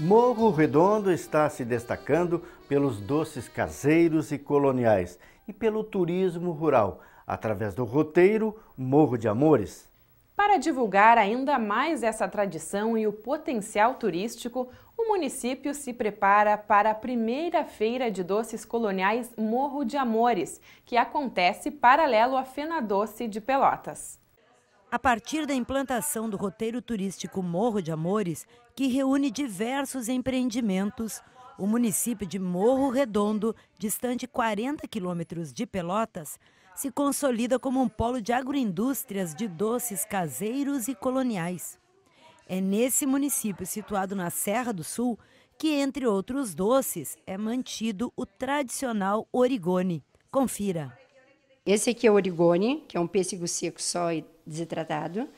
Morro Redondo está se destacando pelos doces caseiros e coloniais e pelo turismo rural, através do roteiro Morro de Amores. Para divulgar ainda mais essa tradição e o potencial turístico, o município se prepara para a primeira feira de doces coloniais Morro de Amores, que acontece paralelo à Fena Doce de Pelotas a partir da implantação do roteiro turístico Morro de Amores, que reúne diversos empreendimentos, o município de Morro Redondo, distante 40 quilômetros de Pelotas, se consolida como um polo de agroindústrias de doces caseiros e coloniais. É nesse município, situado na Serra do Sul, que, entre outros doces, é mantido o tradicional origone. Confira. Esse aqui é o origone, que é um pêssego seco só e desidratado.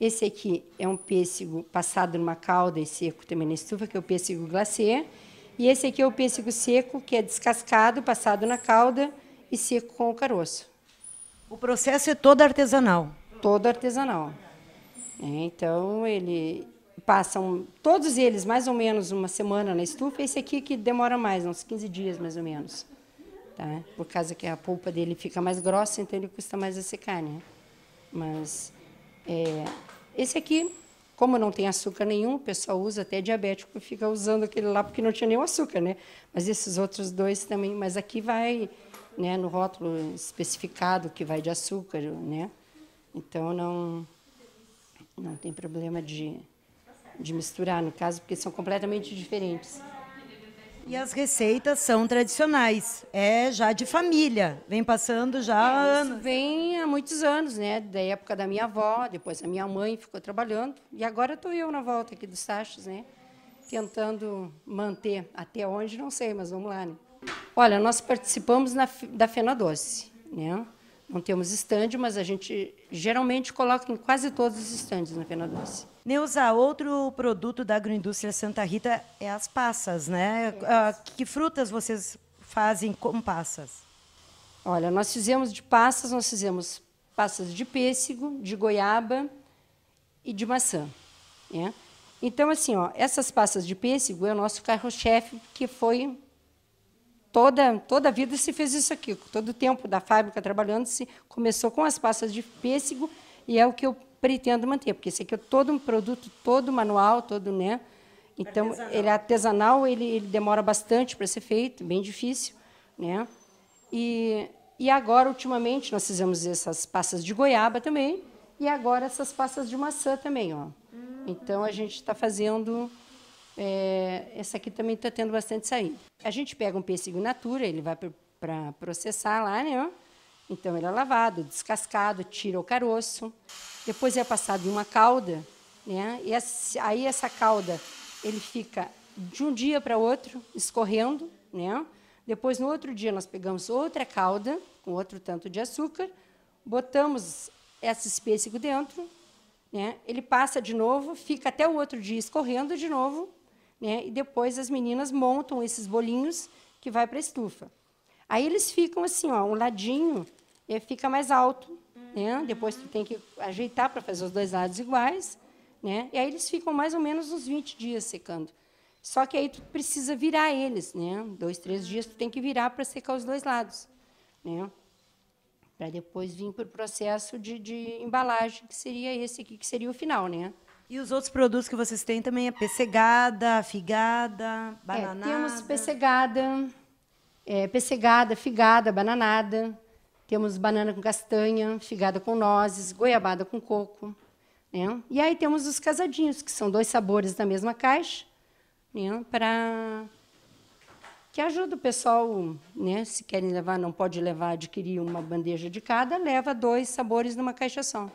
Esse aqui é um pêssego passado numa calda e seco também na estufa, que é o pêssego glacê. E esse aqui é o pêssego seco, que é descascado, passado na calda e seco com o caroço. O processo é todo artesanal? Todo artesanal. É, então, ele passam todos eles mais ou menos uma semana na estufa. Esse aqui que demora mais, uns 15 dias mais ou menos tá? Por causa que a polpa dele fica mais grossa, então ele custa mais a secar, né? Mas é, esse aqui, como não tem açúcar nenhum, o pessoal usa até diabético fica usando aquele lá porque não tinha nenhum açúcar, né? Mas esses outros dois também, mas aqui vai, né, no rótulo especificado que vai de açúcar, né? Então não não tem problema de de misturar no caso, porque são completamente diferentes. E as receitas são tradicionais, é já de família, vem passando já é, anos. Vem há muitos anos, né? Da época da minha avó, depois a minha mãe ficou trabalhando e agora estou eu na volta aqui dos Sachos, né? Tentando manter até onde não sei, mas vamos lá. Né? Olha, nós participamos na, da Fena Doce, né? não temos estande, mas a gente geralmente coloca em quase todos os estandes na Pena Doce. Neuza, outro produto da agroindústria Santa Rita é as passas, né? Ah, que frutas vocês fazem com passas? Olha, nós fizemos de passas, nós fizemos passas de pêssego, de goiaba e de maçã. Né? Então, assim, ó, essas passas de pêssego é o nosso carro-chefe, que foi toda, toda a vida se fez isso aqui. Todo o tempo da fábrica trabalhando, se começou com as pastas de pêssego e é o que eu pretendo manter, porque esse aqui é todo um produto, todo manual, todo, né? Então, artesanal. ele é artesanal, ele, ele demora bastante para ser feito, bem difícil, né? E, e agora, ultimamente, nós fizemos essas passas de goiaba também, e agora essas passas de maçã também, ó. Hum. Então, a gente está fazendo é, essa aqui também está tendo bastante saída. A gente pega um pêssego natura, ele vai para processar lá, né? Então ele é lavado, descascado, tira o caroço. Depois é passado em uma calda, né? E essa, aí essa calda ele fica de um dia para outro escorrendo, né? Depois no outro dia nós pegamos outra calda com outro tanto de açúcar, botamos esse espêssego dentro, né? Ele passa de novo, fica até o outro dia escorrendo de novo, né? E depois as meninas montam esses bolinhos que vai para a estufa. Aí eles ficam assim, ó, um ladinho fica mais alto, né? Uhum. Depois tu tem que ajeitar para fazer os dois lados iguais, né? E aí eles ficam mais ou menos uns 20 dias secando. Só que aí tu precisa virar eles, né? Dois, três dias tu tem que virar para secar os dois lados, né? Para depois vir para o processo de, de embalagem, que seria esse aqui, que seria o final, né? E os outros produtos que vocês têm também é pessegada, figada, é, bananada? É, temos pessegada, é, pessegada, figada, bananada. Temos banana com castanha, figada com nozes, goiabada com coco. Né? E aí temos os casadinhos, que são dois sabores da mesma caixa, né? para que ajuda o pessoal, né? Se querem levar, não pode levar, adquirir uma bandeja de cada, leva dois sabores numa caixa só.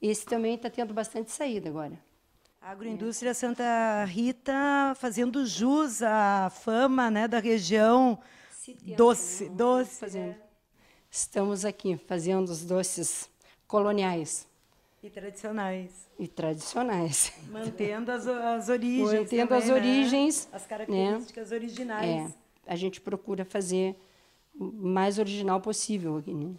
Esse também está tendo bastante saída agora. Agroindústria Santa Rita fazendo jus à fama né, da região doce. doce. Fazendo. É. Estamos aqui fazendo os doces coloniais. E tradicionais. E tradicionais. Mantendo as, as origens. Mantendo também, né? as origens. Né? As características né? originais. É, a gente procura fazer o mais original possível aqui. Né?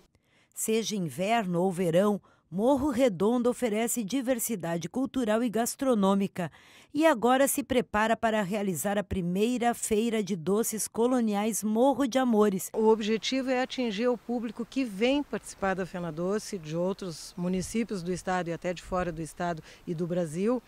Seja inverno ou verão, Morro Redondo oferece diversidade cultural e gastronômica e agora se prepara para realizar a primeira feira de doces coloniais Morro de Amores. O objetivo é atingir o público que vem participar da Fena Doce, de outros municípios do estado e até de fora do estado e do Brasil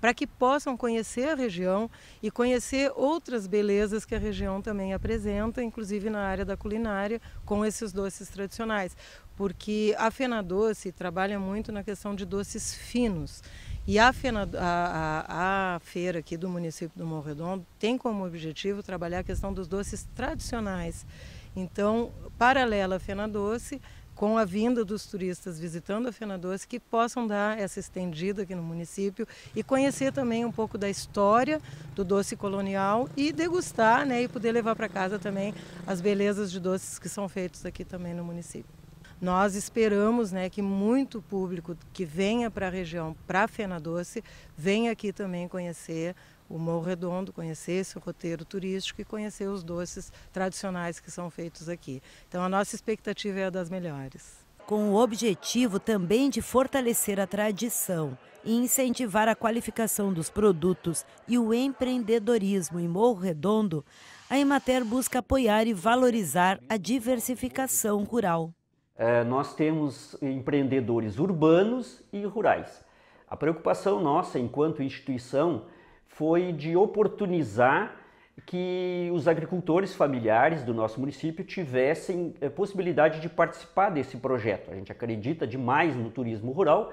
para que possam conhecer a região e conhecer outras belezas que a região também apresenta, inclusive na área da culinária, com esses doces tradicionais. Porque a Fena Doce trabalha muito na questão de doces finos. E a, Fena, a, a, a feira aqui do município do Morredondo tem como objetivo trabalhar a questão dos doces tradicionais. Então, paralela à Fena Doce, com a vinda dos turistas visitando a Fena Doce, que possam dar essa estendida aqui no município e conhecer também um pouco da história do doce colonial e degustar né, e poder levar para casa também as belezas de doces que são feitos aqui também no município. Nós esperamos né, que muito público que venha para a região, para a Fena Doce, venha aqui também conhecer o Morro Redondo, conhecer esse roteiro turístico e conhecer os doces tradicionais que são feitos aqui. Então a nossa expectativa é a das melhores. Com o objetivo também de fortalecer a tradição e incentivar a qualificação dos produtos e o empreendedorismo em Morro Redondo, a Emater busca apoiar e valorizar a diversificação rural. É, nós temos empreendedores urbanos e rurais. A preocupação nossa, enquanto instituição, foi de oportunizar que os agricultores familiares do nosso município tivessem eh, possibilidade de participar desse projeto. A gente acredita demais no turismo rural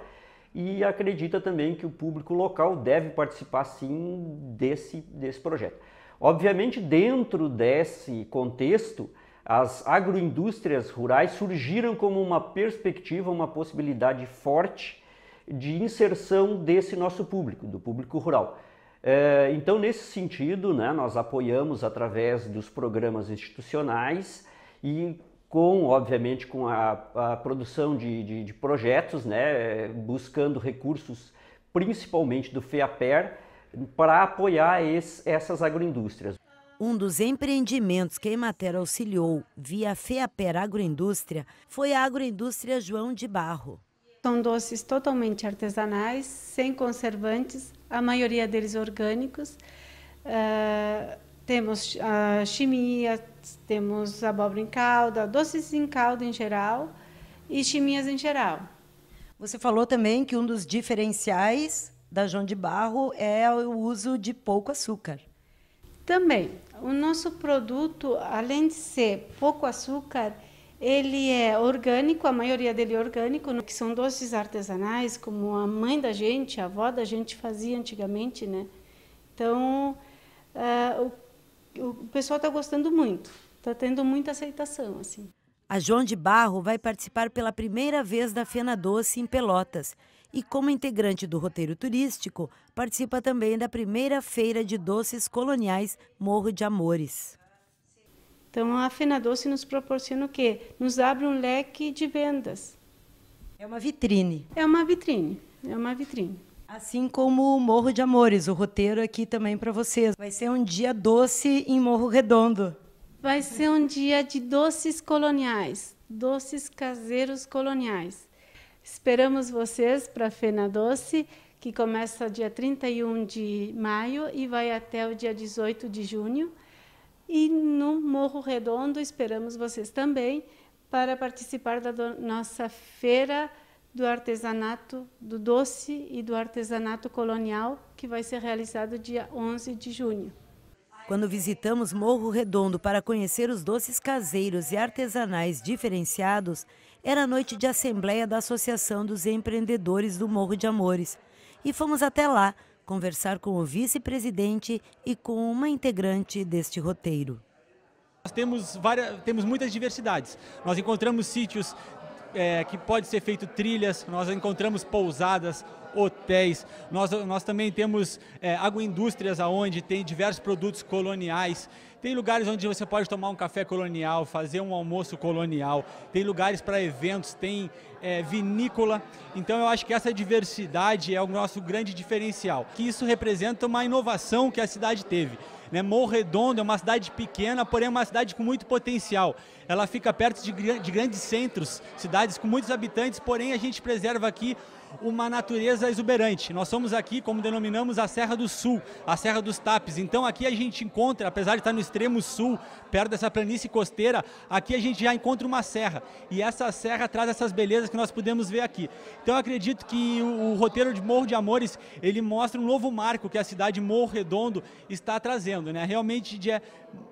e acredita também que o público local deve participar sim desse, desse projeto. Obviamente, dentro desse contexto, as agroindústrias rurais surgiram como uma perspectiva, uma possibilidade forte de inserção desse nosso público, do público rural. É, então, nesse sentido, né, nós apoiamos através dos programas institucionais e com, obviamente, com a, a produção de, de, de projetos, né, buscando recursos principalmente do FEAPER, para apoiar esse, essas agroindústrias. Um dos empreendimentos que a Emater auxiliou via FEAPER Agroindústria foi a Agroindústria João de Barro. São doces totalmente artesanais, sem conservantes, a maioria deles orgânicos. Uh, temos chimias chimia, temos abóbora em calda, doces em calda em geral e chimias em geral. Você falou também que um dos diferenciais da João de Barro é o uso de pouco açúcar. Também. O nosso produto, além de ser pouco açúcar, ele é orgânico, a maioria dele é orgânico, que são doces artesanais, como a mãe da gente, a avó da gente fazia antigamente, né? Então, uh, o, o pessoal está gostando muito, está tendo muita aceitação, assim. A João de Barro vai participar pela primeira vez da Fena Doce em Pelotas e, como integrante do roteiro turístico, participa também da primeira feira de doces coloniais Morro de Amores. Então, a Fena Doce nos proporciona o quê? Nos abre um leque de vendas. É uma vitrine. É uma vitrine. É uma vitrine. Assim como o Morro de Amores, o roteiro aqui também para vocês. Vai ser um dia doce em Morro Redondo. Vai ser um dia de doces coloniais, doces caseiros coloniais. Esperamos vocês para a Fena Doce, que começa dia 31 de maio e vai até o dia 18 de junho. E no Morro Redondo esperamos vocês também para participar da nossa feira do artesanato do doce e do artesanato colonial, que vai ser realizado dia 11 de junho. Quando visitamos Morro Redondo para conhecer os doces caseiros e artesanais diferenciados, era noite de assembleia da Associação dos Empreendedores do Morro de Amores. E fomos até lá conversar com o vice-presidente e com uma integrante deste roteiro. Nós temos, várias, temos muitas diversidades. Nós encontramos sítios é, que pode ser feito trilhas, nós encontramos pousadas, hotéis, nós, nós também temos é, agroindústrias aonde tem diversos produtos coloniais, tem lugares onde você pode tomar um café colonial, fazer um almoço colonial, tem lugares para eventos, tem é, vinícola. Então eu acho que essa diversidade é o nosso grande diferencial, que isso representa uma inovação que a cidade teve. Né? Morredondo é uma cidade pequena, porém é uma cidade com muito potencial. Ela fica perto de, de grandes centros, cidades com muitos habitantes, porém a gente preserva aqui uma natureza exuberante. Nós somos aqui, como denominamos, a Serra do Sul, a Serra dos Tapes. Então aqui a gente encontra, apesar de estar no extremo sul, perto dessa planície costeira, aqui a gente já encontra uma serra. E essa serra traz essas belezas que nós podemos ver aqui. Então acredito que o, o roteiro de Morro de Amores, ele mostra um novo marco que a cidade Morro Redondo está trazendo, né? Realmente de é,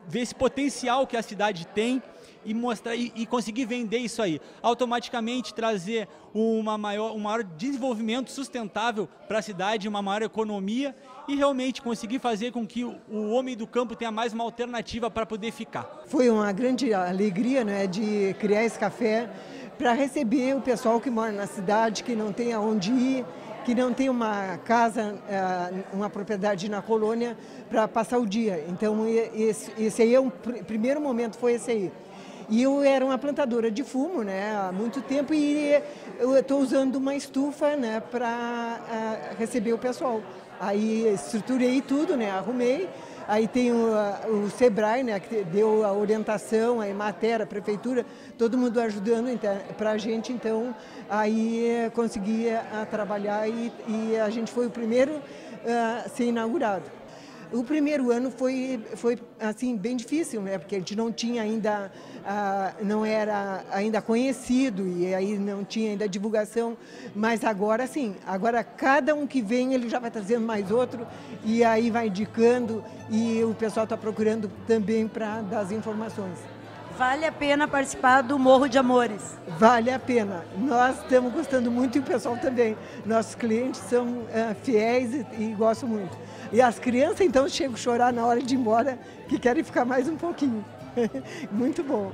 ver esse potencial que a cidade tem e mostrar e, e, conseguir vender isso aí, automaticamente trazer uma maior, um maior desenvolvimento sustentável para a cidade, uma maior economia e realmente conseguir fazer com que o, homem do campo tenha mais uma alternativa para poder ficar. Foi uma grande alegria né, de criar esse café para receber o pessoal que mora na cidade, que não tem aonde ir, que não tem uma casa, eh, uma propriedade na colônia para passar o dia. Então, esse aí é um primeiro momento, foi esse aí. E eu era uma plantadora de fumo, né, há muito tempo e eu estou usando uma estufa, né, para ah, receber o pessoal. Aí estruturei tudo, né, arrumei. Aí tem o, ah, o Sebrae, né, que deu a orientação, a Emater, a prefeitura, todo mundo ajudando para a gente, então, aí conseguia ah, trabalhar e, e, a gente foi o primeiro a ser inaugurado. O primeiro ano foi, foi assim bem difícil, né? Porque a gente não tinha ainda, uh, não era ainda conhecido e aí não tinha ainda divulgação. Mas agora sim, agora cada um que vem ele já vai trazendo mais outro e aí vai indicando e o pessoal está procurando também para dar as informações. Vale a pena participar do Morro de Amores? Vale a pena. Nós estamos gostando muito e o pessoal também. Nossos clientes são uh, fiéis e, e gostam muito. E as crianças, então, chegam a chorar na hora de ir embora, que querem ficar mais um pouquinho. muito bom.